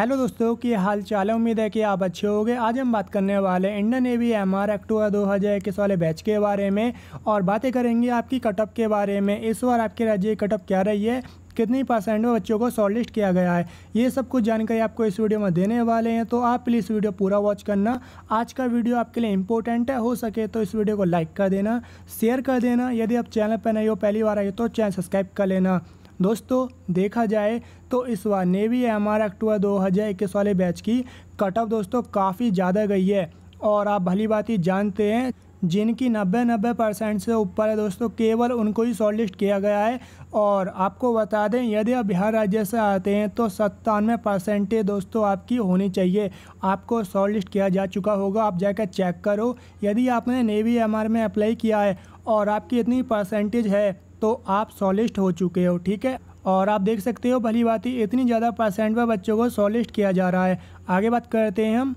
hello दोस्तों की हाल चाल है उम्मीद है कि आप अच्छे होंगे आज हम बात करने वाले हैं Indian navy M R October दो हज़ार इक्कीस वाले बैच के बारे में और बातें करेंगे आपकी कटअप के बारे में इस बार आपके राज्य की कटअप क्या रही है कितनी परसेंट में बच्चों को शॉर्टलिस्ट किया गया है ये सब कुछ जानकारी आपको इस वीडियो में देने वाले हैं तो आप प्लीज़ वीडियो पूरा वॉच करना आज का वीडियो आपके लिए इंपॉर्टेंट है हो सके तो इस वीडियो को लाइक कर देना शेयर कर देना यदि आप चैनल पर नहीं हो पहली बार आए तो चैनल सब्सक्राइब कर लेना दोस्तों देखा जाए तो इस बार नेवी एम आर अक्टूबर दो वाले बैच की कट ऑफ दोस्तों काफ़ी ज़्यादा गई है और आप भली बात ही जानते हैं जिनकी नब्बे नब्बे परसेंट से ऊपर है दोस्तों केवल उनको ही शॉर्टलिस्ट किया गया है और आपको बता दें यदि आप बिहार राज्य से आते हैं तो सत्तानवे परसेंटेज दोस्तों आपकी होनी चाहिए आपको शॉर्टलिस्ट किया जा चुका होगा आप जाकर चेक करो यदि आपने नेवी एम में अप्लाई किया है और आपकी इतनी परसेंटेज है तो आप सॉलिस्ट हो चुके हो ठीक है और आप देख सकते हो भली बात ही इतनी ज़्यादा परसेंट पर बच्चों को सॉलिस्ट किया जा रहा है आगे बात करते हैं हम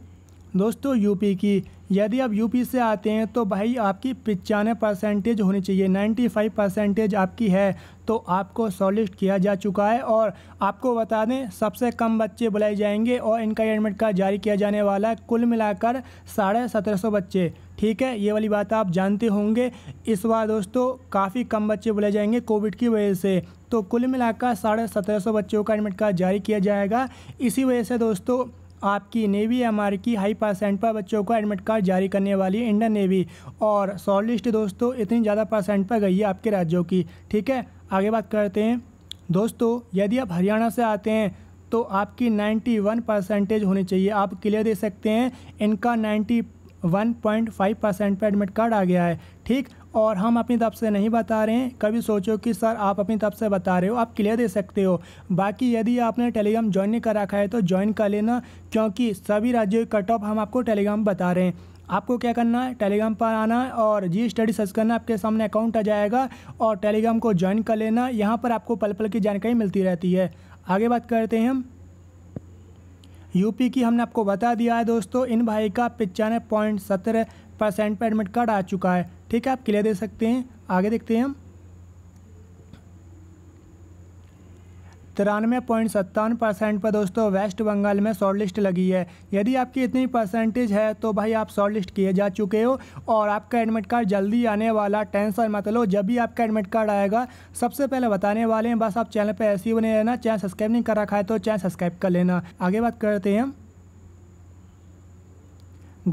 दोस्तों यूपी की यदि आप यूपी से आते हैं तो भाई आपकी पचानवे परसेंटेज होनी चाहिए 95 परसेंटेज आपकी है तो आपको सॉलिस्ट किया जा चुका है और आपको बता दें सबसे कम बच्चे बुलाए जाएंगे और इनका एडमिट कार्ड जारी किया जाने वाला है कुल मिलाकर साढ़े सत्रह सौ बच्चे ठीक है ये वाली बात आप जानते होंगे इस बार दोस्तों काफ़ी कम बच्चे बुलाए जाएंगे कोविड की वजह से तो कुल मिलाकर साढ़े सत्रह सौ बच्चों का एडमिट कार्ड जारी किया जाएगा इसी वजह से दोस्तों आपकी नेवी एमआर की हाई परसेंट पर बच्चों को एडमिट कार्ड जारी करने वाली है इंडियन नेवी और शॉर्ट लिस्ट दोस्तों इतनी ज़्यादा परसेंट पर गई है आपके राज्यों की ठीक है आगे बात करते हैं दोस्तों यदि आप हरियाणा से आते हैं तो आपकी वन परसेंटेज होनी चाहिए आप क्लियर दे सकते हैं इनका नाइन्टी 1.5 परसेंट पर एडमिट कार्ड आ गया है ठीक और हम अपनी तरफ से नहीं बता रहे हैं कभी सोचो कि सर आप अपनी तरफ से बता रहे हो आप क्लियर दे सकते हो बाकी यदि आपने टेलीग्राम ज्वाइन नहीं कर रखा है तो ज्वाइन कर लेना क्योंकि सभी राज्यों के कट ऑफ हम आपको टेलीग्राम बता रहे हैं आपको क्या करना है टेलीग्राम पर आना और जी स्टडी सर्च करना आपके सामने अकाउंट आ जाएगा और टेलीग्राम को ज्वाइन कर लेना यहाँ पर आपको पल पल की जानकारी मिलती रहती है आगे बात करते हैं हम यूपी की हमने आपको बता दिया है दोस्तों इन भाई का पिचानवे पॉइंट सत्रह परसेंट पर एडमिट कार्ड आ चुका है ठीक है आप क्लियर दे सकते हैं आगे देखते हैं हम तिरानवे पॉइंट सत्तावन परसेंट पर दोस्तों वेस्ट बंगाल में शॉर्ट लिस्ट लगी है यदि आपकी इतनी परसेंटेज है तो भाई आप शॉर्ट लिस्ट किए जा चुके हो और आपका एडमिट कार्ड जल्दी आने वाला टेंशन मत लो जब भी आपका एडमिट कार्ड आएगा सबसे पहले बताने वाले हैं बस आप चैनल पर ऐसे ही बने रहना चैनल सब्सक्राइब नहीं कर रखा है तो चैनल सब्सक्राइब कर लेना आगे बात करते हैं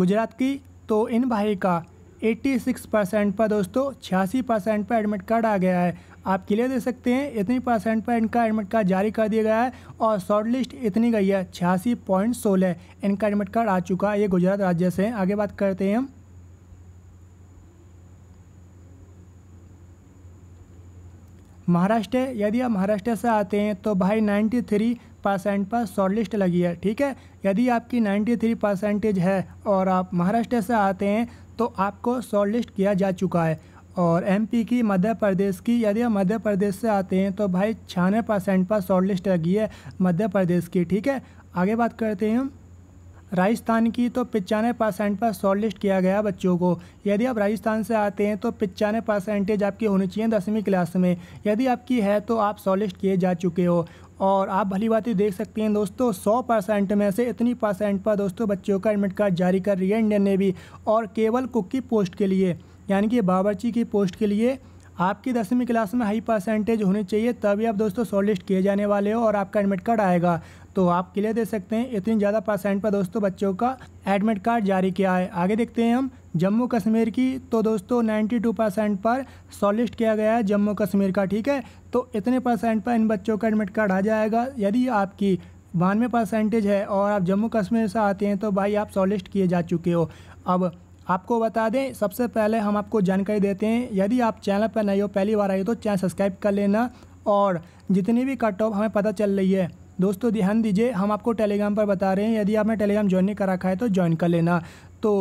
गुजरात की तो इन भाई का 86 परसेंट पर दोस्तों छियासी परसेंट पर एडमिट कार्ड आ गया है आप क्लियर दे सकते हैं इतनी परसेंट पर इनका एडमिट कार्ड जारी कर दिया गया है और शॉर्ट लिस्ट इतनी गई है छियासी पॉइंट सोलह इनका एडमिट कार्ड आ चुका है ये गुजरात राज्य से आगे बात करते हैं हम महाराष्ट्र यदि आप महाराष्ट्र से आते हैं तो भाई 93 परसेंट पर शॉर्ट लिस्ट लगी है ठीक है यदि आपकी 93 परसेंटेज है और आप महाराष्ट्र से आते हैं तो आपको शॉर्ट लिस्ट किया जा चुका है और एमपी की मध्य प्रदेश की यदि आप मध्य प्रदेश से आते हैं तो भाई छियानवे परसेंट पर शॉर्ट लिस्ट लगी है मध्य प्रदेश की ठीक है आगे बात करते हैं हम राजस्थान की तो पचानवे परसेंट पर शॉर्ट लिस्ट किया गया बच्चों को यदि आप राजस्थान से आते हैं तो पचानवे परसेंटेज आपकी होनी चाहिए दसवीं क्लास में यदि आपकी है तो आप शॉर्ट लिस्ट किए जा चुके हो और आप भली बात ही देख सकते हैं दोस्तों सौ परसेंट में से इतनी परसेंट पर दोस्तों बच्चों का एडमिट कार्ड जारी कर रही है इंडियन नेवी और केवल कुक की पोस्ट के लिए यानी कि बाबरची की पोस्ट के लिए आपकी दसवीं क्लास में हाई परसेंटेज होनी चाहिए तभी आप दोस्तों शॉर्टलिस्ट किए जाने वाले हो और आपका एडमिट कार्ड आएगा तो आप क्लियर दे सकते हैं इतनी ज़्यादा परसेंट पर दोस्तों बच्चों का एडमिट कार्ड जारी किया है आगे देखते हैं हम जम्मू कश्मीर की तो दोस्तों 92 परसेंट पर सॉलिस्ट किया गया है जम्मू कश्मीर का ठीक है तो इतने परसेंट पर इन बच्चों का एडमिट कार्ड आ जाएगा यदि आपकी बानवे परसेंटेज है और आप जम्मू कश्मीर से आते हैं तो भाई आप सॉलिस्ट किए जा चुके हो अब आपको बता दें सबसे पहले हम आपको जानकारी देते हैं यदि आप चैनल पर नहीं हो पहली बार हो तो चैनल सब्सक्राइब कर लेना और जितनी भी कट ऑफ हमें पता चल रही है दोस्तों ध्यान दीजिए हम आपको टेलीग्राम पर बता रहे हैं यदि आपने टेलीग्राम ज्वाइन नहीं कर रखा है तो ज्वाइन कर लेना तो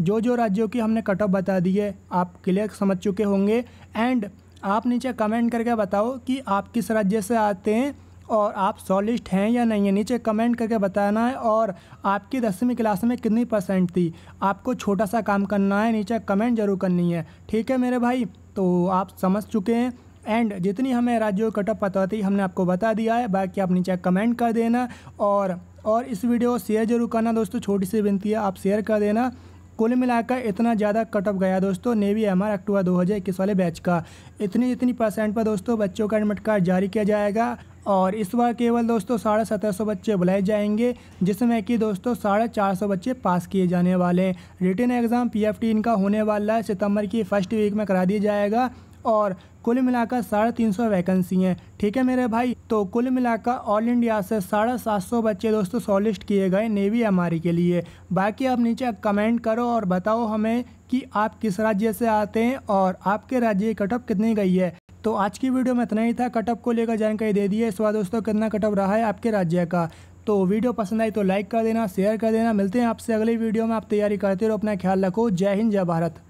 जो जो राज्यों की हमने कट ऑफ बता दी है आप क्लियर समझ चुके होंगे एंड आप नीचे कमेंट करके बताओ कि आप किस राज्य से आते हैं और आप सॉलिस्ट हैं या नहीं है नीचे कमेंट करके बताना है और आपकी दसवीं क्लास में कितनी परसेंट थी आपको छोटा सा काम करना है नीचे कमेंट जरूर करनी है ठीक है मेरे भाई तो आप समझ चुके हैं एंड जितनी हमें राज्यों की कटअप पता थी हमने आपको बता दिया है बाकी आप नीचे कमेंट कर देना और और इस वीडियो शेयर जरूर करना दोस्तों छोटी सी विनती है आप शेयर कर देना कुल मिलाकर इतना ज़्यादा कट ऑफ गया दोस्तों नेवी एम आर अक्टूबर दो वाले बैच का इतनी इतनी परसेंट पर दोस्तों बच्चों का एडमिट कार्ड जारी किया जाएगा और इस बार केवल दोस्तों साढ़े सत्रह सौ बच्चे बुलाए जाएंगे जिसमें कि दोस्तों साढ़े चार सौ बच्चे पास किए जाने वाले हैं रिटर्न एग्ज़ाम पीएफटी इनका होने वाला है सितंबर की फर्स्ट वीक में करा दिया जाएगा और कुल मिलाकर साढ़े तीन सौ वैकेंसी हैं ठीक है मेरे भाई तो कुल मिलाकर ऑल इंडिया से साढ़े सात सौ बच्चे दोस्तों सॉलिस्ट किए गए नेवी हमारी के लिए बाकी आप नीचे कमेंट करो और बताओ हमें कि आप किस राज्य से आते हैं और आपके राज्य की कटअप कितनी गई है तो आज की वीडियो में इतना ही था कटअप को लेकर जानकारी दे दी है इस बार दोस्तों कितना कटअप रहा है आपके राज्य का तो वीडियो पसंद आई तो लाइक कर देना शेयर कर देना मिलते हैं आपसे अगली वीडियो में आप तैयारी करते रहो अपना ख्याल रखो जय हिंद जय भारत